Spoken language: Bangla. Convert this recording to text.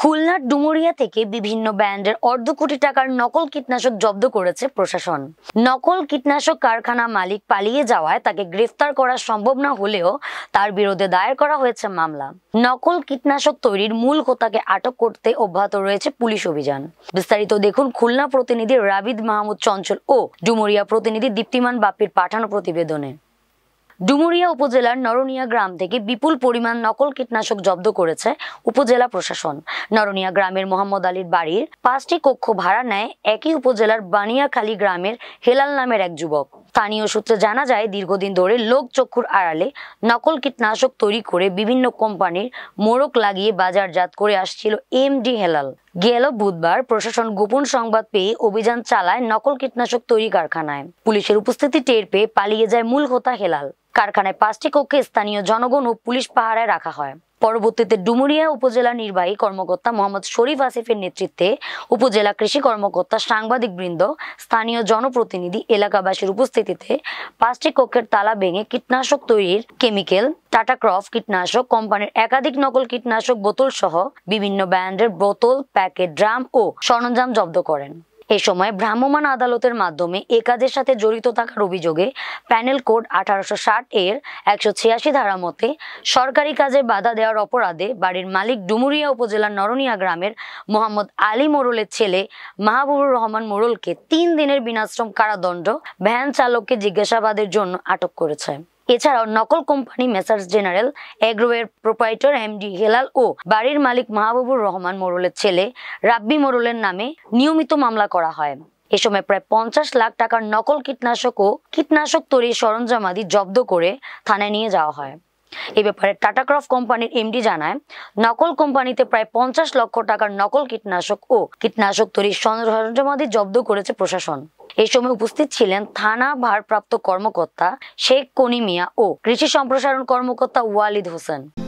খুলনার ডুমুরিয়া থেকে বিভিন্ন ব্র্যান্ডের অর্ধ কোটি টাকার নকল কীটনাশক জব্দ করেছে প্রশাসন নকল কীটনাশক কারখানা মালিক পালিয়ে যাওয়ায় তাকে গ্রেফতার করা সম্ভব না হলেও তার বিরুদ্ধে দায়ের করা হয়েছে মামলা নকল কীটনাশক তৈরির মূল হোতাকে আটক করতে অব্যাহত রয়েছে পুলিশ অভিযান বিস্তারিত দেখুন খুলনা প্রতিনিধি রাবিদ মাহমুদ চঞ্চল ও ডুমুরিয়া প্রতিনিধি দীপ্তিমান বাপ্পির পাঠানো প্রতিবেদনে ডুমুরিয়া উপজেলার নরনিয়া গ্রাম থেকে বিপুল পরিমাণ নকল কীটনাশক জব্দ করেছে উপজেলা প্রশাসন নরনিয়া গ্রামের মোহাম্মদ আলীর বাড়ির পাঁচটি কক্ষ ভাড়া নেয় একই উপজেলার বানিয়াখালী গ্রামের হেলাল নামের এক যুবক স্থানীয় সূত্রে জানা যায় দীর্ঘদিন ধরে লোক চক্ষুর আড়ালে নকল কীটনাশক তৈরি করে বিভিন্ন কোম্পানির মোড়ক লাগিয়ে বাজারজাত করে আসছিল এম ডি হেলাল গেল বুধবার প্রশাসন গোপন সংবাদ পেয়ে অভিযান চালায় নকল কীটনাশক তৈরি কারখানায় পুলিশের উপস্থিতি টের পেয়ে পালিয়ে যায় মূল হোতা হেলাল কারখানায় পাঁচটি কক্ষে স্থানীয় জনগণ ও পুলিশ পাহারায় রাখা হয় পরবর্তীতে ডুমুরিয়া উপজেলা নির্বাহী কর্মকর্তা মোহাম্মদ শরীফ আসিফের নেতৃত্বে উপজেলা কৃষি কর্মকর্তা সাংবাদিকবৃন্দ স্থানীয় জনপ্রতিনিধি এলাকাবাসীর উপস্থিতিতে পাঁচটি কক্ষের তালা ভেঙে কীটনাশক তৈরির কেমিক্যাল টাটা ক্রফ কীটনাশক কোম্পানির একাধিক নকল কীটনাশক বোতল সহ বিভিন্ন ব্র্যান্ডের বোতল প্যাকেট ড্রাম ও সরঞ্জাম জব্দ করেন এ সময় ভ্রাম্যমাণ আদালতের মাধ্যমে এ কাজের সাথে জড়িত থাকার অভিযোগে প্যানেল কোড আঠারোশো এর একশো ছিয়াশি ধারা মতে সরকারি কাজে বাধা দেওয়ার অপরাধে বাড়ির মালিক ডুমুরিয়া উপজেলার নরনিয়া গ্রামের মোহাম্মদ আলী মোরলের ছেলে মাহবুবুর রহমান মোরলকে তিন দিনের বিনাশ্রম কারাদণ্ড ভ্যান চালককে জিজ্ঞাসাবাদের জন্য আটক করেছে এছাড়াও নকল কোম্পানি মেসার্স জেনারেল এগ্রোয়ের এম ডি হেলাল ও বাড়ির মালিক মাহবুবুর রহমান মোরলের ছেলে রাব্বি মোরলের নামে নিয়মিত মামলা করা হয় এ সময় প্রায় পঞ্চাশ লাখ টাকার নকল কীটনাশক ও কীটনাশক তৈরির সরঞ্জামাদি জব্দ করে থানায় নিয়ে যাওয়া হয় এ ব্যাপারে টাটা ক্রফ কোম্পানির এমডি জানায় নকল কোম্পানিতে প্রায় পঞ্চাশ লক্ষ টাকার নকল কীটনাশক ও কীটনাশক তৈরির সরঞ্জামাদি জব্দ করেছে প্রশাসন এই সময় উপস্থিত ছিলেন থানা ভারপ্রাপ্ত কর্মকর্তা শেখ কনিমিয়া ও কৃষি সম্প্রসারণ কর্মকর্তা ওয়ালিদ হোসেন